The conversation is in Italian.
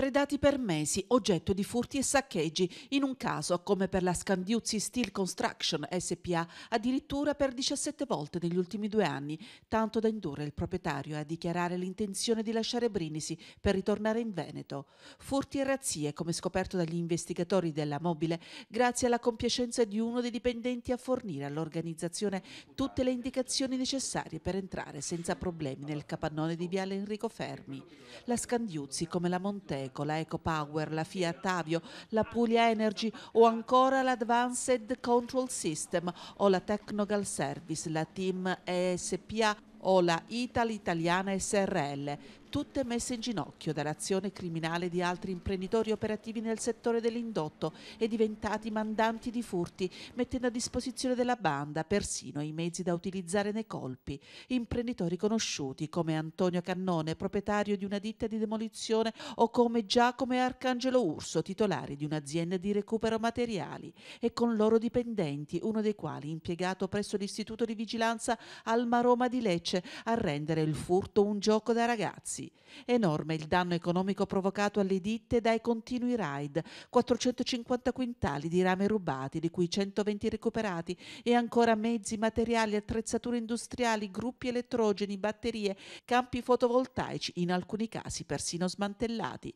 predati per mesi, oggetto di furti e saccheggi, in un caso come per la Scandiuzzi Steel Construction SPA, addirittura per 17 volte negli ultimi due anni, tanto da indurre il proprietario a dichiarare l'intenzione di lasciare Brinisi per ritornare in Veneto. Furti e razzie, come scoperto dagli investigatori della mobile, grazie alla compiacenza di uno dei dipendenti a fornire all'organizzazione tutte le indicazioni necessarie per entrare senza problemi nel capannone di Viale Enrico Fermi. La Scandiuzzi, come la Montego, Ecoico, la EcoPower, la Fiat Avio, la Puglia Energy o ancora l'Advanced Control System o la Technogal Service, la Team ESPA o la Ital Italiana SRL, tutte messe in ginocchio dall'azione criminale di altri imprenditori operativi nel settore dell'indotto e diventati mandanti di furti, mettendo a disposizione della banda persino i mezzi da utilizzare nei colpi. Imprenditori conosciuti come Antonio Cannone, proprietario di una ditta di demolizione, o come Giacomo e Arcangelo Urso, titolari di un'azienda di recupero materiali, e con loro dipendenti, uno dei quali impiegato presso l'Istituto di Vigilanza Alma Roma di Lecce invece a rendere il furto un gioco da ragazzi. Enorme il danno economico provocato alle ditte dai continui raid, 450 quintali di rame rubati, di cui 120 recuperati, e ancora mezzi, materiali, attrezzature industriali, gruppi elettrogeni, batterie, campi fotovoltaici, in alcuni casi persino smantellati.